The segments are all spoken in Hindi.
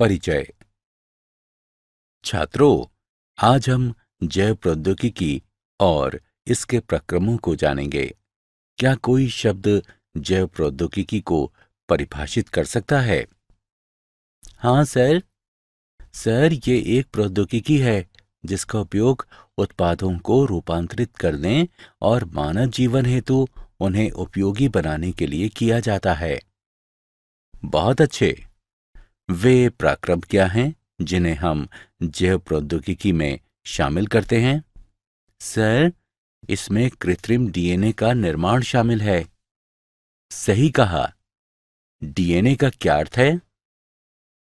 परिचय छात्रों आज हम जैव प्रौद्योगिकी और इसके प्रक्रमों को जानेंगे क्या कोई शब्द जैव प्रौद्योगिकी को परिभाषित कर सकता है हाँ सर सर ये एक प्रौद्योगिकी है जिसका उपयोग उत्पादों को रूपांतरित करने और मानव जीवन हेतु उन्हें उपयोगी बनाने के लिए किया जाता है बहुत अच्छे वे प्राक्रम क्या हैं जिन्हें हम जैव प्रौद्योगिकी में शामिल करते हैं सर इसमें कृत्रिम डीएनए का निर्माण शामिल है सही कहा डीएनए का क्या अर्थ है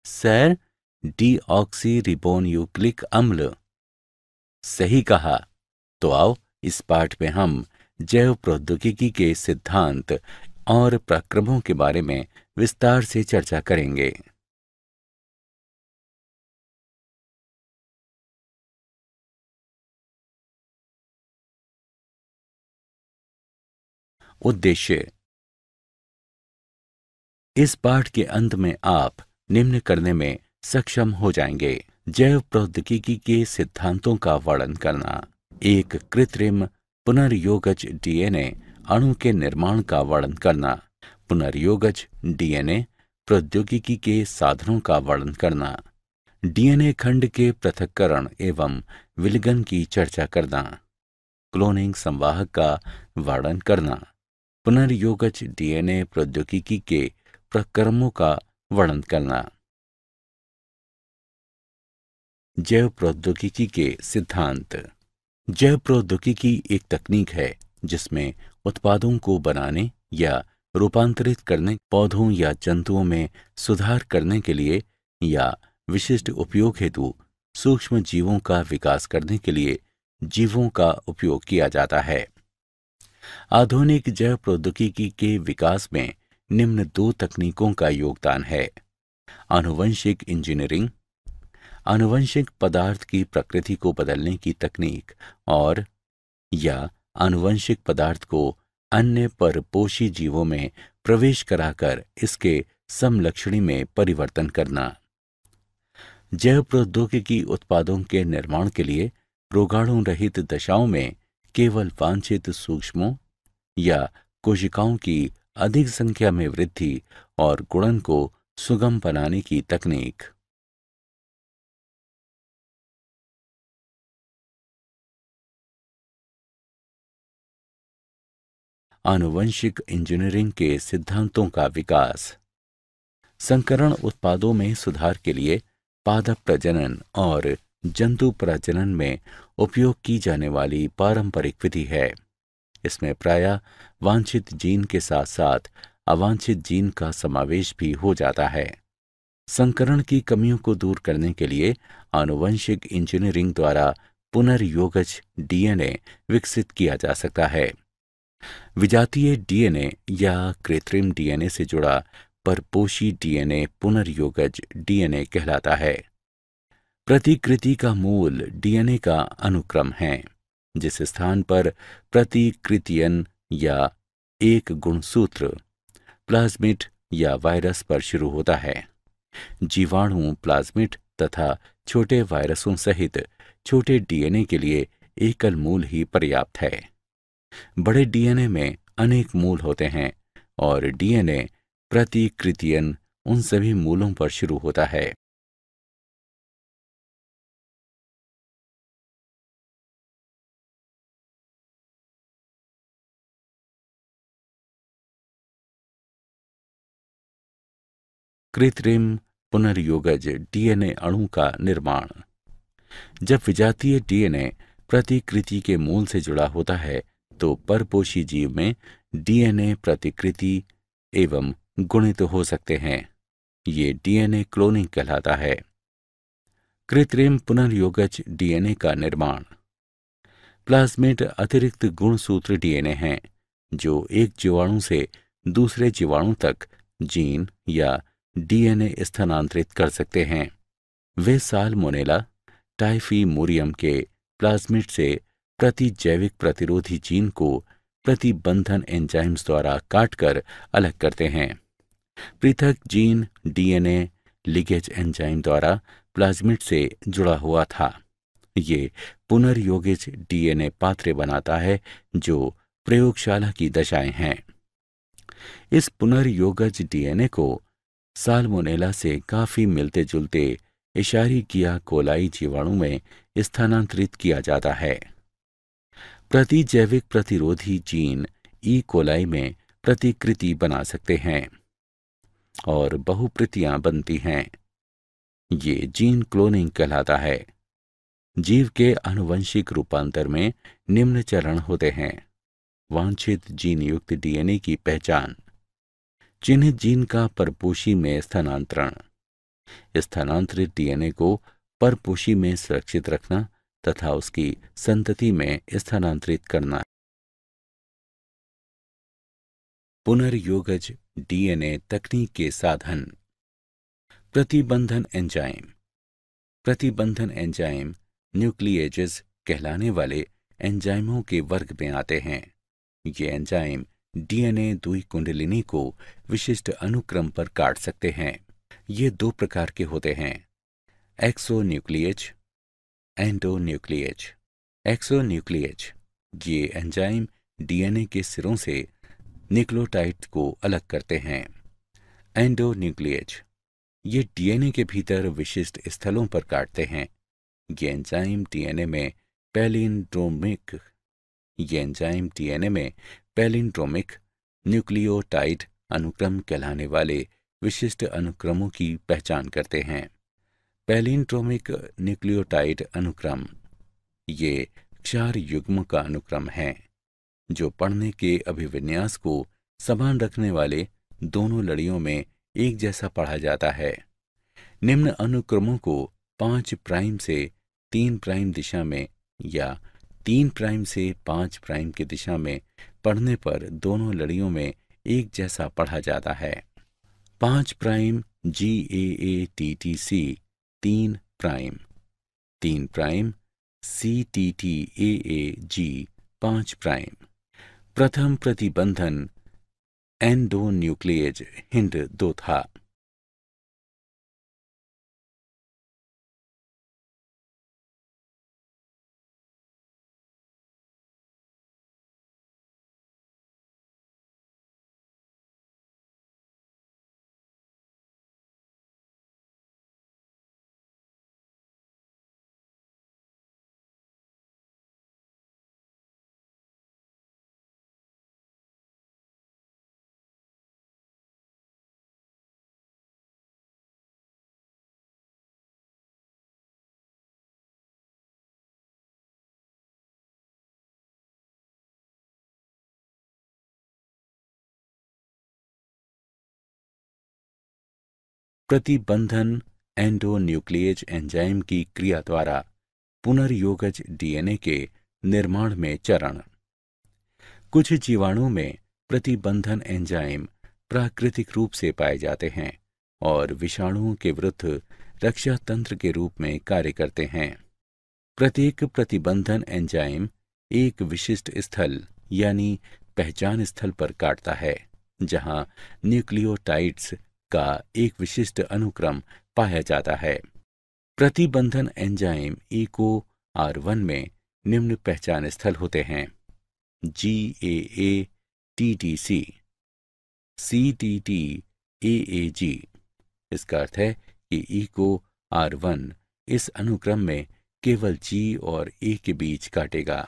सर डीऑक्सी रिबोन यूक्लिक अम्ल सही कहा तो आओ इस पाठ में हम जैव प्रौद्योगिकी के सिद्धांत और प्रक्रमों के बारे में विस्तार से चर्चा करेंगे उद्देश्य इस पाठ के अंत में आप निम्न करने में सक्षम हो जाएंगे जैव प्रौद्योगिकी के सिद्धांतों का वर्णन करना एक कृत्रिम पुनर्योगज डीएनए अणु के निर्माण का वर्णन करना पुनर्योगज डीएनए प्रौद्योगिकी के साधनों का वर्णन करना डीएनए खंड के पृथककरण एवं विलगन की चर्चा करना क्लोनिंग संवाहक का वर्णन करना पुनर्योगज डीएनए प्रौद्योगिकी के प्रक्रमों का वर्णन करना जैव प्रौद्योगिकी के सिद्धांत जैव प्रौद्योगिकी एक तकनीक है जिसमें उत्पादों को बनाने या रूपांतरित करने पौधों या जंतुओं में सुधार करने के लिए या विशिष्ट उपयोग हेतु सूक्ष्म जीवों का विकास करने के लिए जीवों का उपयोग किया जाता है आधुनिक जैव प्रौद्योगिकी के विकास में निम्न दो तकनीकों का योगदान है आनुवंशिक इंजीनियरिंग आनुवंशिक पदार्थ की प्रकृति को बदलने की तकनीक और या आनुवंशिक पदार्थ को अन्य परपोषी जीवों में प्रवेश कराकर इसके समलक्षणी में परिवर्तन करना जैव प्रौद्योगिकी उत्पादों के निर्माण के लिए रोगाणु रहित दशाओं में केवल वांछित सूक्ष्मों या कोशिकाओं की अधिक संख्या में वृद्धि और गुणन को सुगम बनाने की तकनीक आनुवंशिक इंजीनियरिंग के सिद्धांतों का विकास संकरण उत्पादों में सुधार के लिए पादप प्रजनन और जंतु प्रजनन में उपयोग की जाने वाली पारंपरिक विधि है इसमें प्राय वांछित जीन के साथ साथ अवांछित जीन का समावेश भी हो जाता है संकरण की कमियों को दूर करने के लिए आनुवंशिक इंजीनियरिंग द्वारा पुनर्योगज डीएनए विकसित किया जा सकता है विजातीय डीएनए या कृत्रिम डीएनए से जुड़ा परपोषी डीएनए पुनर्योगज डीएनए कहलाता है प्रतिकृति का मूल डीएनए का अनुक्रम है जिस स्थान पर प्रतिकृतियन या एक गुणसूत्र प्लाज्मिट या वायरस पर शुरू होता है जीवाणु प्लाज्मिट तथा छोटे वायरसों सहित छोटे डीएनए के लिए एकल मूल ही पर्याप्त है बड़े डीएनए में अनेक मूल होते हैं और डीएनए प्रतिकृतियन उन सभी मूलों पर शुरू होता है कृत्रिम पुनर्योगज डीएनए अणु का निर्माण जब विजातीय डीएनए प्रतिकृति के मूल से जुड़ा होता है तो परपोषी जीव में डीएनए प्रतिकृति एवं गुणित तो हो सकते हैं ये डीएनए क्लोनिंग कहलाता है कृत्रिम पुनर्योगज डीएनए का निर्माण प्लाज्मेट अतिरिक्त गुणसूत्र डीएनए हैं जो एक जीवाणु से दूसरे जीवाणु तक जीन या डीएनए स्थानांतरित कर सकते हैं वे साल मोनेला टाइफी मोरियम के प्लाज्मिड से प्रतिजैविक प्रतिरोधी जीन को प्रतिबंधन एंजाइम्स द्वारा काटकर अलग करते हैं पृथक जीन डीएनए लिगेज एंजाइम द्वारा प्लाज्मिड से जुड़ा हुआ था ये पुनर्योगिज डीएनए पात्र बनाता है जो प्रयोगशाला की दशाएं हैं इस पुनर्योगज डीएनए को सालमोनेला से काफ़ी मिलते जुलते इशारी किया कोलाई जीवाणु में स्थानांतरित किया जाता है प्रतिजैविक प्रतिरोधी जीन ई कोलाई में प्रतिकृति बना सकते हैं और बहुप्रतियां बनती हैं ये जीन क्लोनिंग कहलाता है जीव के अनुवंशिक रूपांतर में निम्न चरण होते हैं वांछित जीन युक्त डीएनए की पहचान चिन्ह जीन का परपोशी में स्थानांतरण स्थानांतरित डीएनए को परपोशी में सुरक्षित रखना तथा उसकी संतति में स्थानांतरित करना पुनर्योगज डीएनए तकनीक के साधन प्रतिबंधन एंजाइम प्रतिबंधन एंजाइम न्यूक्लियजेस कहलाने वाले एंजाइमों के वर्ग में आते हैं ये एंजाइम डीएनए दुई कुंडलिनी को विशिष्ट अनुक्रम पर काट सकते हैं ये दो प्रकार के होते हैं exonuclease endonuclease exonuclease ये एंजाइम डीएनए के सिरों से निक्लोटाइड को अलग करते हैं एंडो न्यूक्लिएज ये डीएनए के भीतर विशिष्ट स्थलों पर काटते हैं ये एंजाइम डीएनए में पेलिनड्रोमिक ये एंजाइम डीएनए में पैलिंड्रोमिक न्यूक्लियोटाइड अनुक्रम कहलाने वाले विशिष्ट अनुक्रमों की पहचान करते हैं पैलिंड्रोमिक न्यूक्लियोटाइड अनुक्रम ये क्षार युग्म का अनुक्रम है जो पढ़ने के अभिविन्यास को समान रखने वाले दोनों लड़ियों में एक जैसा पढ़ा जाता है निम्न अनुक्रमों को पांच प्राइम से तीन प्राइम दिशा में या तीन प्राइम से पांच प्राइम की दिशा में पढ़ने पर दोनों लड़ियों में एक जैसा पढ़ा जाता है पांच prime G A A T T C तीन प्राइम तीन prime C T T A A G पांच प्राइम प्रथम प्रतिबंधन एंडो न्यूक्लियज हिंड दो था प्रतिबंधन एंडोन्यूक्लिएज एंजाइम की क्रिया द्वारा पुनर्योगज डीएनए के निर्माण में चरण कुछ जीवाणुओं में प्रतिबंधन एंजाइम प्राकृतिक रूप से पाए जाते हैं और विषाणुओं के विरुद्ध रक्षा तंत्र के रूप में कार्य करते हैं प्रत्येक प्रतिबंधन एंजाइम एक विशिष्ट स्थल यानी पहचान स्थल पर काटता है जहां न्यूक्लियोटाइड्स का एक विशिष्ट अनुक्रम पाया जाता है प्रतिबंधन एंजाइम इको आर वन में निम्न पहचान स्थल होते हैं G A A T T C C T T A A G इसका अर्थ है कि इको आर वन इस अनुक्रम में केवल जी और ए के बीच काटेगा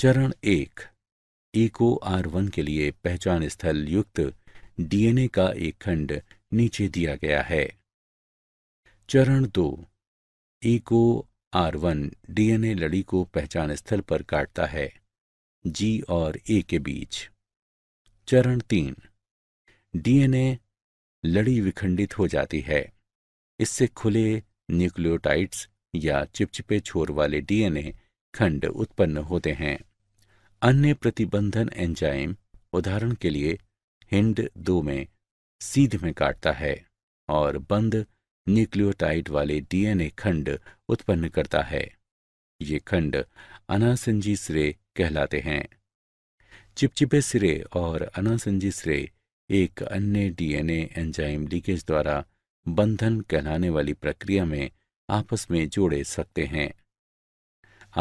चरण एक इको आर वन के लिए पहचान स्थल युक्त डीएनए का एक खंड नीचे दिया गया है चरण दो इको आर वन डीएनए लड़ी को पहचान स्थल पर काटता है जी और ए के बीच चरण तीन डीएनए लड़ी विखंडित हो जाती है इससे खुले न्यूक्लियोटाइड्स या चिपचिपे छोर वाले डीएनए खंड उत्पन्न होते हैं अन्य प्रतिबंधन एंजाइम उदाहरण के लिए हिंड दो में सीध में काटता है और बंद न्यूक्लियोटाइड वाले डीएनए खंड उत्पन्न करता है ये खंड अनासंजी सिरे कहलाते हैं चिपचिपे सिरे और अनासंजी सिरे एक अन्य डीएनए एंजाइम लीकेज द्वारा बंधन कहलाने वाली प्रक्रिया में आपस में जोड़े सकते हैं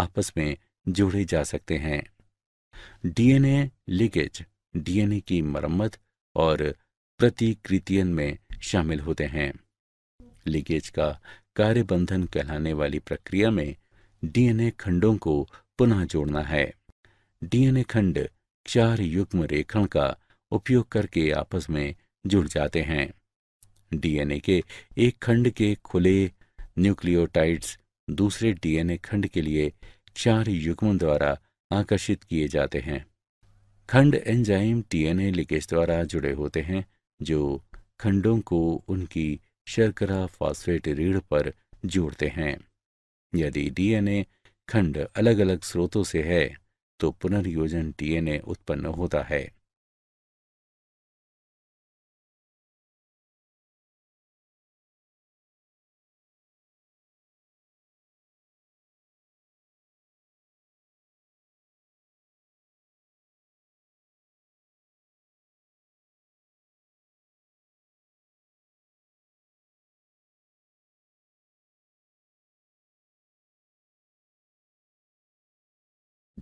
आपस में जोड़े जा सकते हैं डीएनए लीकेज डीएनए की मरम्मत और प्रतिकृतियन में शामिल होते हैं लीकेज का कार्यबंधन कहलाने वाली प्रक्रिया में डीएनए खंडों को पुनः जोड़ना है डीएनए खंड चार युग्म रेखण का उपयोग करके आपस में जुड़ जाते हैं डीएनए के एक खंड के खुले न्यूक्लियोटाइड्स दूसरे डीएनए खंड के लिए चार युग्मों द्वारा आकर्षित किए जाते हैं खंड एंजाइम टीएनए लिकेज द्वारा जुड़े होते हैं जो खंडों को उनकी शर्करा फास्फेट रीढ़ पर जोड़ते हैं यदि डीएनए खंड अलग अलग स्रोतों से है तो पुनर्योजन डीएनए उत्पन्न होता है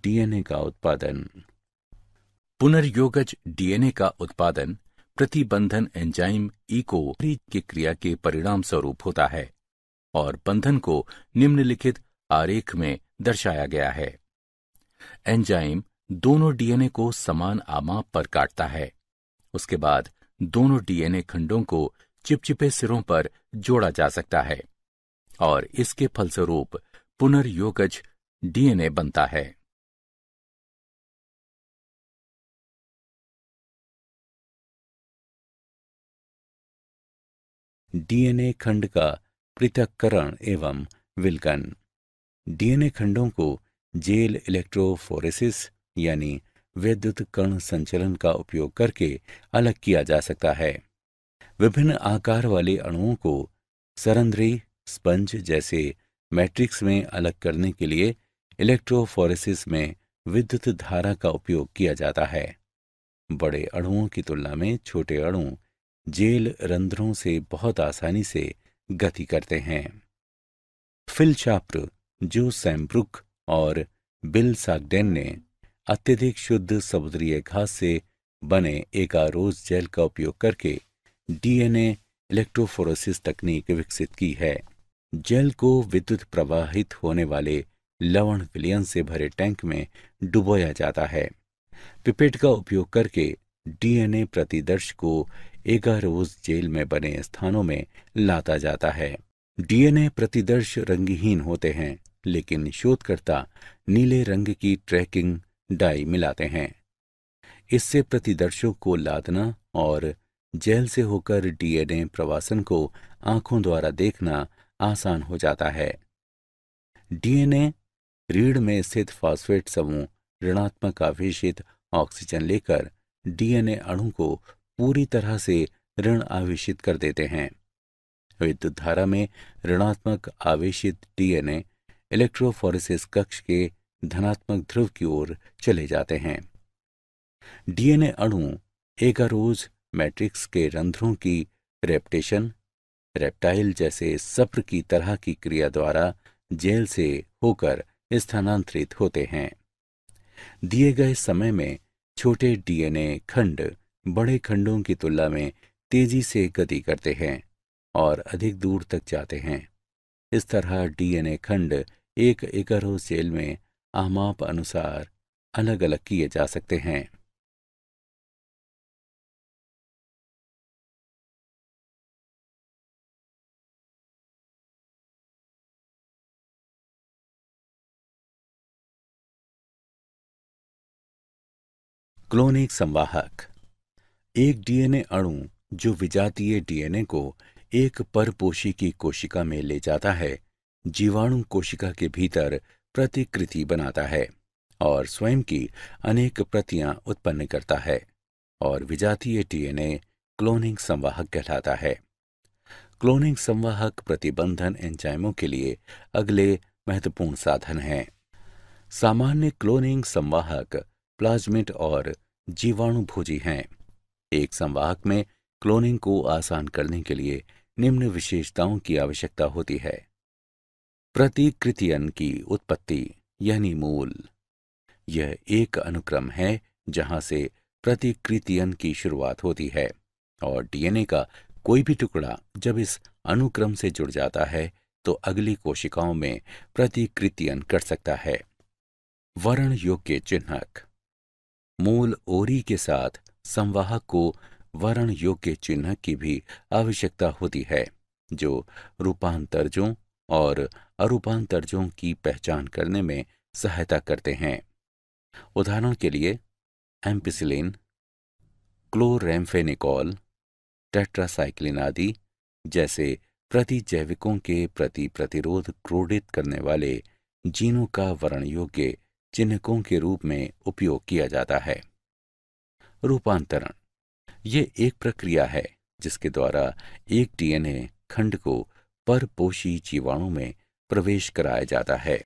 डीएनए का उत्पादन पुनर्योगज डीएनए का उत्पादन प्रतिबंधन एंजाइम इको की क्रिया के परिणाम स्वरूप होता है और बंधन को निम्नलिखित आरेख में दर्शाया गया है एंजाइम दोनों डीएनए को समान आमाप पर काटता है उसके बाद दोनों डीएनए खंडों को चिपचिपे सिरों पर जोड़ा जा सकता है और इसके फलस्वरूप पुनर्योगज डीएनए बनता है डीएनए खंड का पृथककरण एवं विलकन डीएनए खंडों को जेल इलेक्ट्रोफोरेसिस यानी विद्युत कण संचलन का उपयोग करके अलग किया जा सकता है विभिन्न आकार वाले अणुओं को सरंद्री स्पंज जैसे मैट्रिक्स में अलग करने के लिए इलेक्ट्रोफोरेसिस में विद्युत धारा का उपयोग किया जाता है बड़े अणुओं की तुलना में छोटे अणु जेल रंध्रों से बहुत आसानी से गति करते हैं फिल चाप्र जो सैमब्रुक और बिल सागडेन ने अत्यधिक शुद्ध समुद्रीय घास से बने एकारोज जेल का उपयोग करके डीएनए इलेक्ट्रोफोरोसिस तकनीक विकसित की है जेल को विद्युत प्रवाहित होने वाले लवण विलियन से भरे टैंक में डुबोया जाता है पिपेट का उपयोग करके डीएनए प्रतिदर्श को एगर उस जेल में बने स्थानों में लाता जाता है डीएनए प्रतिदर्श रंगहीन होते हैं लेकिन शोधकर्ता नीले रंग की ट्रैकिंग डाई मिलाते हैं इससे प्रतिदर्शों को लादना और जेल से होकर डीएनए प्रवासन को आंखों द्वारा देखना आसान हो जाता है डीएनए रीढ़ में स्थित फास्फेट समूह ऋणात्मक आवेशित ऑक्सीजन लेकर डीएनए अणु को पूरी तरह से ऋण आवेशित कर देते हैं विद्युत धारा में ऋणात्मक आवेशित डीएनए इलेक्ट्रोफोरेसिस कक्ष के धनात्मक ध्रुव की ओर चले जाते हैं डीएनए अणु एगारोज मैट्रिक्स के रंध्रों की रेप्टेशन रेप्टाइल जैसे सप्र की तरह की क्रिया द्वारा जेल से होकर स्थानांतरित होते हैं दिए गए समय में छोटे डीएनए खंड बड़े खंडों की तुलना में तेजी से गति करते हैं और अधिक दूर तक जाते हैं इस तरह डीएनए खंड एक एकरो सेल में आमाप अनुसार अलग अलग किए जा सकते हैं क्लोनिक संवाहक एक डीएनए अणु जो विजातीय डीएनए को एक परपोषी की कोशिका में ले जाता है जीवाणु कोशिका के भीतर प्रतिकृति बनाता है और स्वयं की अनेक प्रतियां उत्पन्न करता है और विजातीय डीएनए क्लोनिंग संवाहक कहलाता है क्लोनिंग संवाहक प्रतिबंधन एंजाइमों के लिए अगले महत्वपूर्ण साधन हैं सामान्य क्लोनिंग संवाहक प्लाज्मिट और जीवाणुभोजी हैं एक संवाहक में क्लोनिंग को आसान करने के लिए निम्न विशेषताओं की आवश्यकता होती है प्रतिकृतियन की उत्पत्ति यानी मूल यह एक अनुक्रम है जहां से प्रतिकृतियन की शुरुआत होती है और डीएनए का कोई भी टुकड़ा जब इस अनुक्रम से जुड़ जाता है तो अगली कोशिकाओं में प्रतिकृतियन कर सकता है वर्ण योग्य चिन्हक मूल ओरी के साथ संवाहक को वर्ण योग्य चिन्ह की भी आवश्यकता होती है जो रूपांतरजों और अरूपांतरजों की पहचान करने में सहायता करते हैं उदाहरण के लिए एम्पिसिलिन क्लोरेम्फेनिकॉल टेट्रासाइक्लिन आदि जैसे प्रतिजैविकों के प्रति प्रतिरोध क्रोडित करने वाले जीनों का वर्ण योग्य चिन्हकों के रूप में उपयोग किया जाता है रूपांतरण ये एक प्रक्रिया है जिसके द्वारा एक डीएनए खंड को परपोषी जीवाणु में प्रवेश कराया जाता है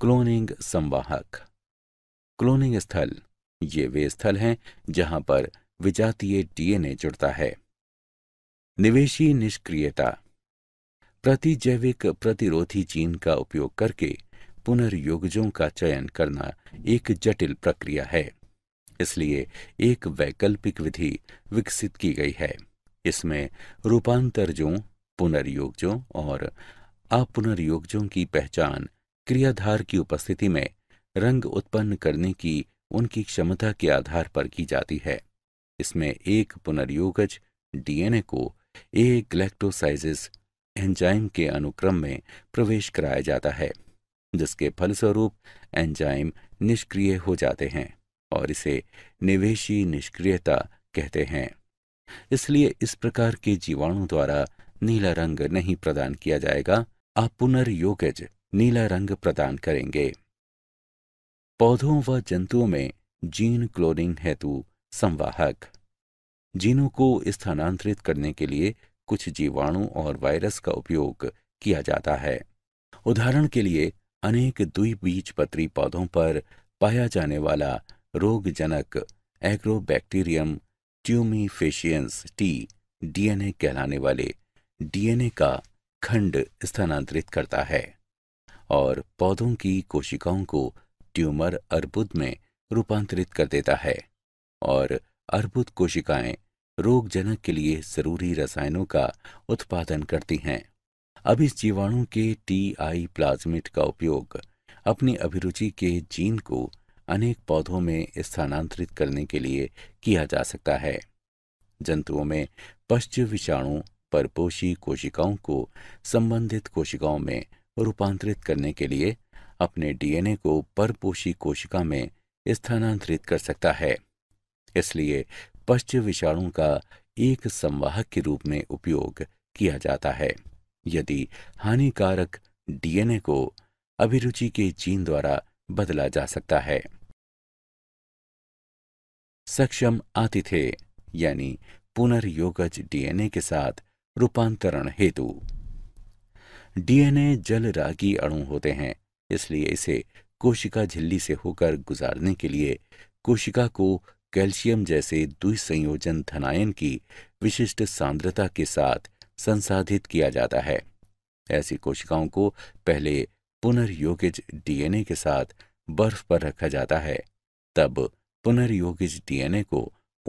क्लोनिंग संवाहक क्लोनिंग स्थल ये वे स्थल हैं जहां पर विजातीय डीएनए जुड़ता है निवेशी निष्क्रियता प्रतिजैविक प्रतिरोधी जीन का उपयोग करके पुनर्योगजों का चयन करना एक जटिल प्रक्रिया है इसलिए एक वैकल्पिक विधि विकसित की गई है इसमें रूपांतरजों पुनर्योगजों और अपुनर्योगजों की पहचान क्रियाधार की उपस्थिति में रंग उत्पन्न करने की उनकी क्षमता के आधार पर की जाती है इसमें एक पुनर्योगज डीएनए को एक ग्लैक्टोसाइजिस एंजाइम के अनुक्रम में प्रवेश कराया जाता है जिसके फलस्वरूप एंजाइम निष्क्रिय हो जाते हैं और इसे निवेशी निष्क्रियता कहते हैं इसलिए इस प्रकार के जीवाणु द्वारा नीला रंग नहीं प्रदान किया जाएगा आप पुनर्योगज नीला रंग प्रदान करेंगे पौधों व जंतुओं में जीन क्लोनिंग हेतु संवाहक जीनों को स्थानांतरित करने के लिए कुछ जीवाणु और वायरस का उपयोग किया जाता है उदाहरण के लिए अनेक द्विबीजपत्री पौधों पर पाया जाने वाला रोगजनक एग्रोबैक्टीरियम ट्यूमीफेशियंस टी डीएनए कहलाने वाले डीएनए का खंड स्थानांतरित करता है और पौधों की कोशिकाओं को ट्यूमर अर्बुद में रूपांतरित कर देता है और अर्बुद कोशिकाएं रोगजनक के लिए जरूरी रसायनों का उत्पादन करती हैं अब इस जीवाणु के टी आई प्लाज्मिट का उपयोग अपनी अभिरुचि के जीन को अनेक पौधों में स्थानांतरित करने के लिए किया जा सकता है जंतुओं में पश्च विषाणु परपोषी कोशिकाओं को संबंधित कोशिकाओं में रूपांतरित करने के लिए अपने डीएनए को परपोषी कोशिका में स्थानांतरित कर सकता है इसलिए पश्च विषाणु का एक संवाहक के रूप में उपयोग किया जाता है यदि हानिकारक डीएनए को अभिरुचि के जीन द्वारा बदला जा सकता है सक्षम आतिथे यानी पुनर्योगज डीएनए के साथ रूपांतरण हेतु डीएनए जल रागी अणु होते हैं इसलिए इसे कोशिका झिल्ली से होकर गुजारने के लिए कोशिका को कैल्शियम जैसे द्विसंयोजन धनायन की विशिष्ट सांद्रता के साथ संसाधित किया जाता है ऐसी कोशिकाओं को पहले पुनर्योगिज डीएनए के साथ बर्फ पर रखा जाता है तब पुनर्योगिज डीएनए को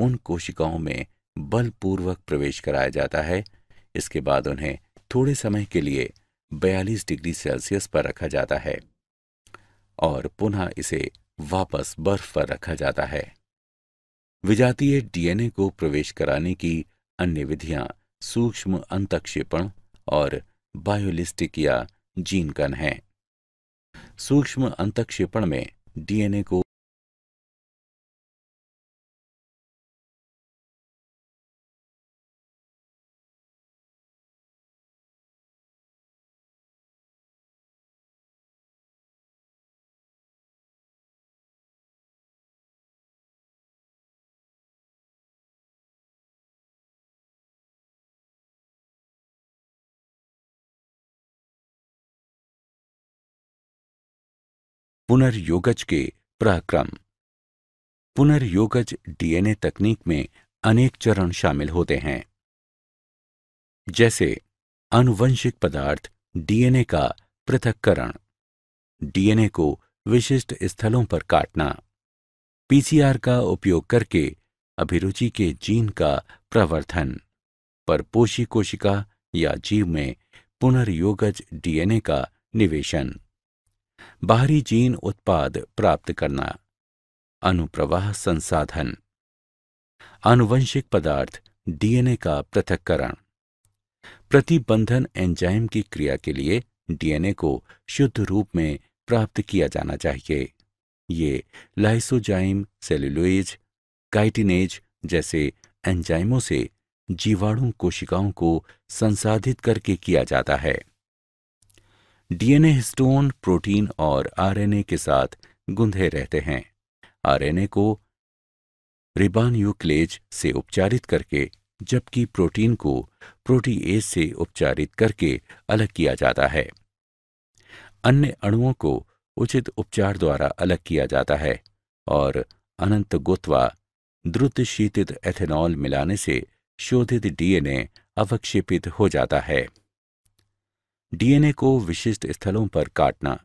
उन कोशिकाओं में बलपूर्वक प्रवेश कराया जाता है इसके बाद उन्हें थोड़े समय के लिए 42 डिग्री सेल्सियस पर रखा जाता है और पुनः इसे वापस बर्फ पर रखा जाता है विजातीय डीएनए को प्रवेश कराने की अन्य विधियां सूक्ष्म अंतक्षेपण और बायोलिस्टिक या जीनकन है सूक्ष्म अंतक्षेपण में डीएनए को पुनर्योगज के पराक्रम पुनर्योगज डीएनए तकनीक में अनेक चरण शामिल होते हैं जैसे अनुवंशिक पदार्थ डीएनए का पृथककरण डीएनए को विशिष्ट स्थलों पर काटना पीसीआर का उपयोग करके अभिरुचि के जीन का प्रवर्धन पोषी कोशिका या जीव में पुनर्योगज डीएनए का निवेशन बाहरी जीन उत्पाद प्राप्त करना अनुप्रवाह संसाधन आनुवंशिक पदार्थ डीएनए का पृथक्करण प्रतिबंधन एंजाइम की क्रिया के लिए डीएनए को शुद्ध रूप में प्राप्त किया जाना चाहिए ये लाइसोजाइम सेल्युलोइज काइटिनेज जैसे एंजाइमों से जीवाणु कोशिकाओं को संसाधित करके किया जाता है डीएनए हिस्टोन प्रोटीन और आरएनए के साथ गुंधे रहते हैं आरएनए को रिबान्यूक्लेज से उपचारित करके जबकि प्रोटीन को प्रोटीएज से उपचारित करके अलग किया जाता है अन्य अणुओं को उचित उपचार द्वारा अलग किया जाता है और अनंत गोत्वा द्रुत शीतित एथेनॉल मिलाने से शोधित डीएनए अवक्षेपित हो जाता है डीएनए को विशिष्ट स्थलों पर काटना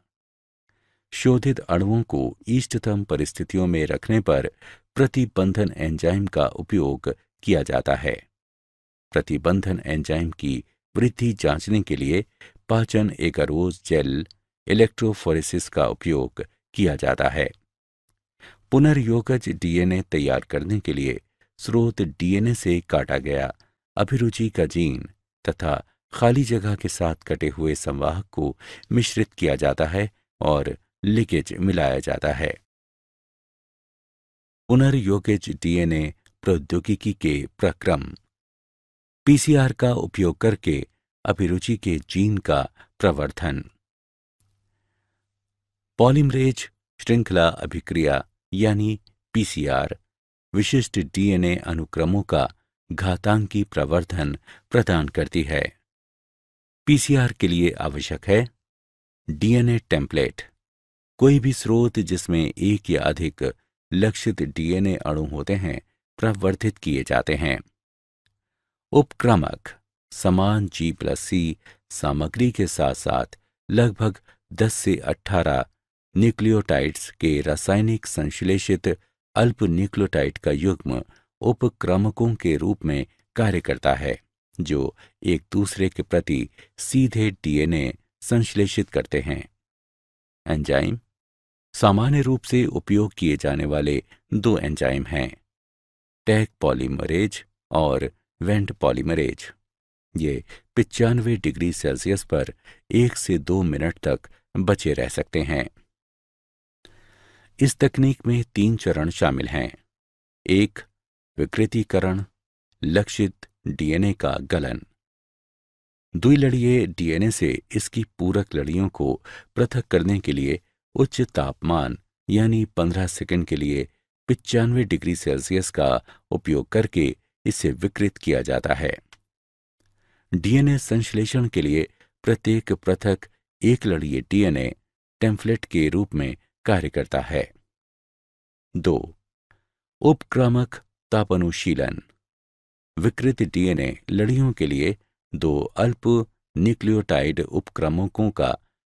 शोधित अणुओं को इष्टतम परिस्थितियों में रखने पर प्रतिबंधन एंजाइम का उपयोग किया जाता है प्रतिबंधन एंजाइम की वृद्धि जांचने के लिए पाचन एगारोज जेल इलेक्ट्रोफोरेसिस का उपयोग किया जाता है पुनर्योगज डीएनए तैयार करने के लिए स्रोत डीएनए से काटा गया अभिरुचि का जीन तथा खाली जगह के साथ कटे हुए संवाहक को मिश्रित किया जाता है और लिकेज मिलाया जाता है पुनर्योगेज डीएनए प्रौद्योगिकी के प्रक्रम पीसीआर का उपयोग करके अभिरुचि के जीन का प्रवर्धन पॉलिमरेज श्रृंखला अभिक्रिया यानी पीसीआर विशिष्ट डीएनए अनुक्रमों का घातांकी प्रवर्धन प्रदान करती है पीसीआर के लिए आवश्यक है डीएनए टेम्पलेट कोई भी स्रोत जिसमें एक या अधिक लक्षित डीएनए अणु होते हैं प्रवर्धित किए जाते हैं उपक्रमक समान जी प्लस सी सामग्री के साथ साथ लगभग 10 से 18 न्यूक्लियोटाइड्स के रासायनिक संश्लेषित अल्प न्यूक्लियोटाइड का युग्म उपक्रमकों के रूप में कार्य करता है जो एक दूसरे के प्रति सीधे डीएनए संश्लेषित करते हैं एंजाइम सामान्य रूप से उपयोग किए जाने वाले दो एंजाइम हैं टैग पॉलीमरेज और वेंट पॉलीमरेज ये पिचानवे डिग्री सेल्सियस पर एक से दो मिनट तक बचे रह सकते हैं इस तकनीक में तीन चरण शामिल हैं एक विकृतिकरण लक्षित डीएनए का गलन दुई लड़िए डीएनए से इसकी पूरक लड़ियों को पृथक करने के लिए उच्च तापमान यानी 15 सेकंड के लिए पिचानवे डिग्री सेल्सियस का उपयोग करके इसे विकृत किया जाता है डीएनए संश्लेषण के लिए प्रत्येक पृथक एक लड़िए डीएनए टेम्फलेट के रूप में कार्य करता है दो उपक्रामक तापनुशीलन विकृत डीएनए लड़ियों के लिए दो अल्प न्यूक्लियोटाइड उपक्रमकों का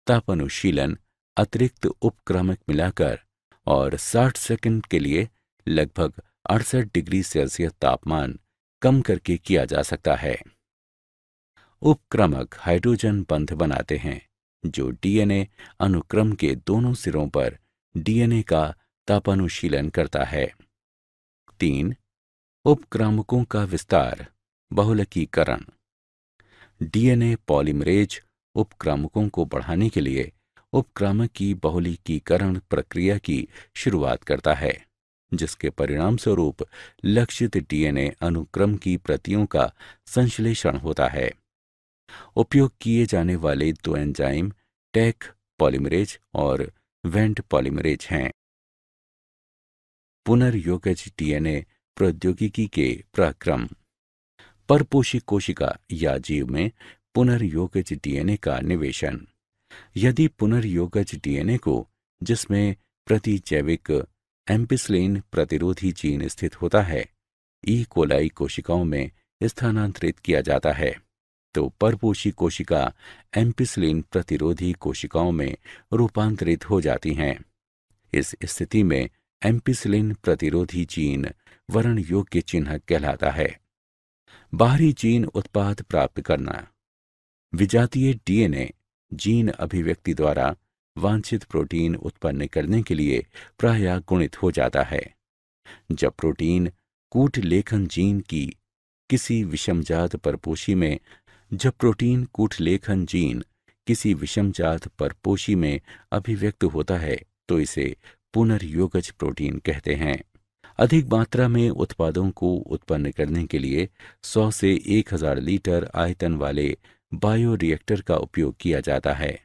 तापनुशीलन अतिरिक्त उपक्रमक मिलाकर और 60 सेकंड के लिए लगभग अड़सठ डिग्री सेल्सियस तापमान कम करके किया जा सकता है उपक्रमक हाइड्रोजन बंध बनाते हैं जो डीएनए अनुक्रम के दोनों सिरों पर डीएनए का तापानुशीलन करता है तीन उपक्रामकों का विस्तार बहुलकीकरण डीएनए पॉलीमरेज उपक्रामकों को बढ़ाने के लिए उपक्रामक की बहुलीकीकरण प्रक्रिया की शुरुआत करता है जिसके परिणाम स्वरूप लक्षित डीएनए अनुक्रम की प्रतियों का संश्लेषण होता है उपयोग किए जाने वाले दो एंजाइम टैक पॉलीमरेज और वेंट पॉलीमरेज हैं पुनर्योगज डीएनए प्रौद्योगिकी के प्रक्रम परपोषी कोशिका या जीव में पुनर्योगज डीएनए का निवेशन यदि पुनर्योगज डीएनए को जिसमें प्रतिजैविक एम्पिसलिन प्रतिरोधी जीन स्थित होता है ई कोलाई कोशिकाओं में स्थानांतरित किया जाता है तो परपोषी कोशिका एम्पिसलिन प्रतिरोधी कोशिकाओं में रूपांतरित हो जाती हैं इस स्थिति में एम्पिसलिन प्रतिरोधी जीन वर्ण योग्य चिन्ह कहलाता है बाहरी जीन उत्पाद प्राप्त करना विजातीय डीएनए जीन अभिव्यक्ति द्वारा वांछित प्रोटीन उत्पन्न करने के लिए प्राय गुणित हो जाता है जब प्रोटीन कूट लेखन जीन की किसी विषमजात परपोशी में जब प्रोटीन कूट लेखन जीन किसी विषमजात परपोशी में अभिव्यक्त होता है तो इसे पुनर्योगज प्रोटीन कहते हैं अधिक मात्रा में उत्पादों को उत्पन्न करने के लिए 100 से 1000 लीटर आयतन वाले बायोरिएक्टर का उपयोग किया जाता है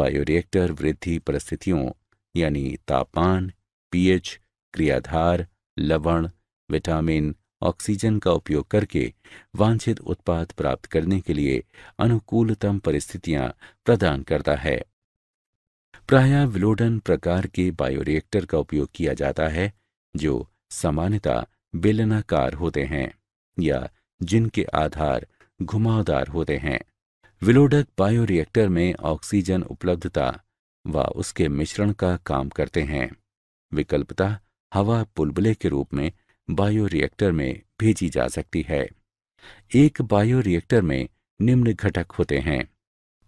बायोरिएक्टर वृद्धि परिस्थितियों यानी तापमान पीएच क्रियाधार लवण विटामिन ऑक्सीजन का उपयोग करके वांछित उत्पाद प्राप्त करने के लिए अनुकूलतम परिस्थितियां प्रदान करता है प्राय विलोडन प्रकार के बायोरिएक्टर का उपयोग किया जाता है जो सामान्यता बेलनाकार होते हैं या जिनके आधार घुमावदार होते हैं विलोडक बायोरिएक्टर में ऑक्सीजन उपलब्धता व उसके मिश्रण का काम करते हैं विकल्पता हवा पुलबुले के रूप में बायोरिएक्टर में भेजी जा सकती है एक बायोरिएक्टर में निम्न घटक होते हैं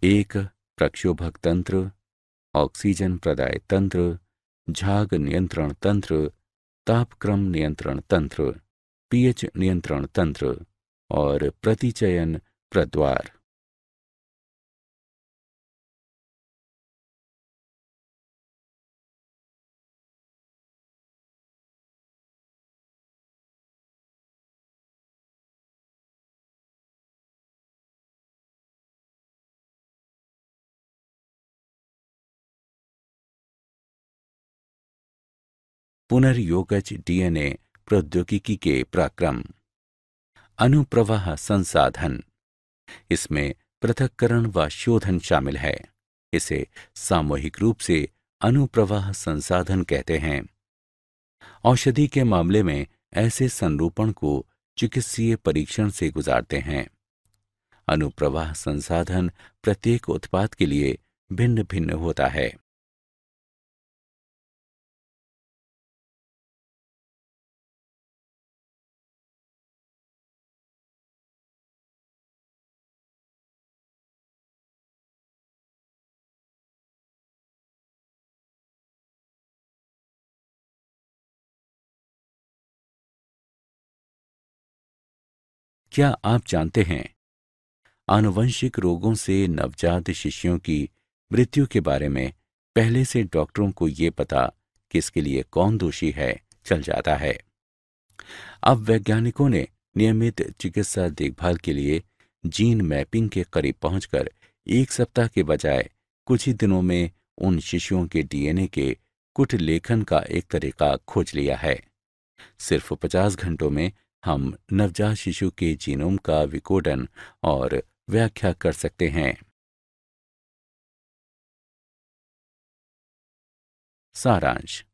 एक प्रक्षोभक तंत्र ऑक्सीजन प्रदाय तंत्र झाग नियंत्रण तंत्र तापक्रम नियंत्रण तंत्र पीएच नियंत्रण तंत्र और प्रतिचयन प्रद्वार पुनर्योगज डीएनए प्रौद्योगिकी के पराक्रम अनुप्रवाह संसाधन इसमें पृथककरण व शोधन शामिल है इसे सामूहिक रूप से अनुप्रवाह संसाधन कहते हैं औषधि के मामले में ऐसे संरूपण को चिकित्सीय परीक्षण से गुजारते हैं अनुप्रवाह संसाधन प्रत्येक उत्पाद के लिए भिन्न भिन्न होता है क्या आप जानते हैं आनुवंशिक रोगों से नवजात शिष्यों की मृत्यु के बारे में पहले से डॉक्टरों को यह पता किसके लिए कौन दोषी है चल जाता है अब वैज्ञानिकों ने नियमित चिकित्सा देखभाल के लिए जीन मैपिंग के करीब पहुंचकर एक सप्ताह के बजाय कुछ ही दिनों में उन शिशुओं के डीएनए के कुट लेखन का एक तरीका खोज लिया है सिर्फ 50 घंटों में हम नवजात शिशु के जीनोम का विकोडन और व्याख्या कर सकते हैं सारांश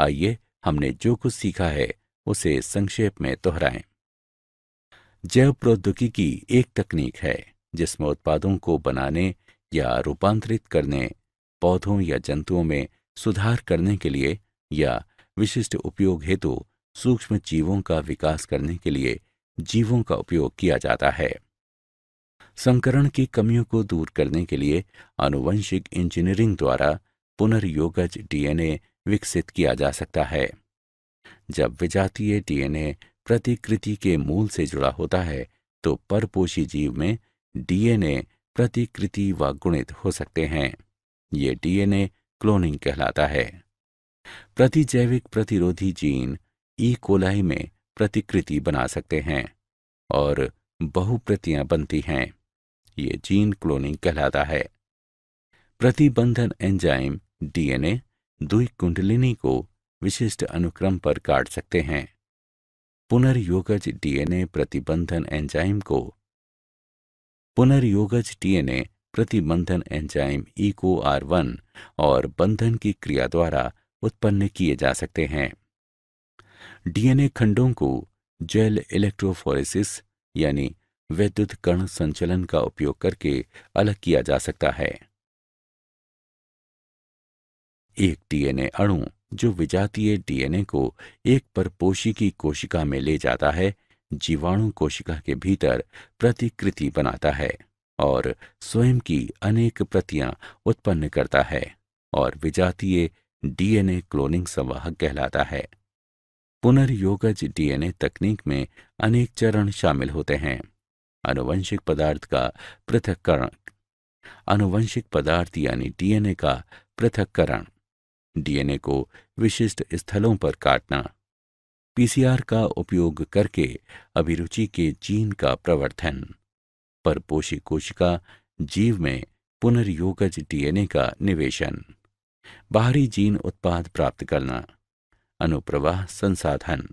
आइए हमने जो कुछ सीखा है उसे संक्षेप में दोहराएं। जैव प्रौद्योगिकी एक तकनीक है जिसमें उत्पादों को बनाने या रूपांतरित करने पौधों या जंतुओं में सुधार करने के लिए या विशिष्ट उपयोग हेतु सूक्ष्म जीवों का विकास करने के लिए जीवों का उपयोग किया जाता है संकरण की कमियों को दूर करने के लिए आनुवंशिक इंजीनियरिंग द्वारा पुनर्योगज डीएनए विकसित किया जा सकता है जब विजातीय डीएनए प्रतिकृति के मूल से जुड़ा होता है तो परपोषी जीव में डीएनए प्रतिकृति व गुणित हो सकते हैं ये डीएनए क्लोनिंग कहलाता है प्रतिजैविक प्रतिरोधी जीन ई कोलाई में प्रतिकृति बना सकते हैं और बहुप्रतियां बनती हैं ये जीन क्लोनिंग कहलाता है प्रतिबंधन एंजाइम डीएनए दुई कुंडलिनी को विशिष्ट अनुक्रम पर काट सकते हैं पुनर्योगज डीएनए प्रतिबंधन एंजाइम को पुनर्योगज डीएनए प्रतिबंधन एंजाइम ईको आर वन और बंधन की क्रिया द्वारा उत्पन्न किए जा सकते हैं डीएनए खंडों को जेल इलेक्ट्रोफोरेसिस यानी वैद्युत कण संचलन का उपयोग करके अलग किया जा सकता है एक डीएनए अणु जो विजातीय डीएनए को एक परपोषी की कोशिका में ले जाता है जीवाणु कोशिका के भीतर प्रतिकृति बनाता है और स्वयं की अनेक प्रतियां उत्पन्न करता है और विजातीय डीएनए क्लोनिंग संवाहक कहलाता है पुनर्योगज डीएनए तकनीक में अनेक चरण शामिल होते हैं अनुवंशिक पदार्थ का पृथककरण अनुवंशिक पदार्थ यानी डीएनए का पृथककरण डीएनए को विशिष्ट स्थलों पर काटना पीसीआर का उपयोग करके अभिरुचि के जीन का प्रवर्धन परपोषी कोशिका जीव में पुनर्योगज डीएनए का निवेशन बाहरी जीन उत्पाद प्राप्त करना अनुप्रवाह संसाधन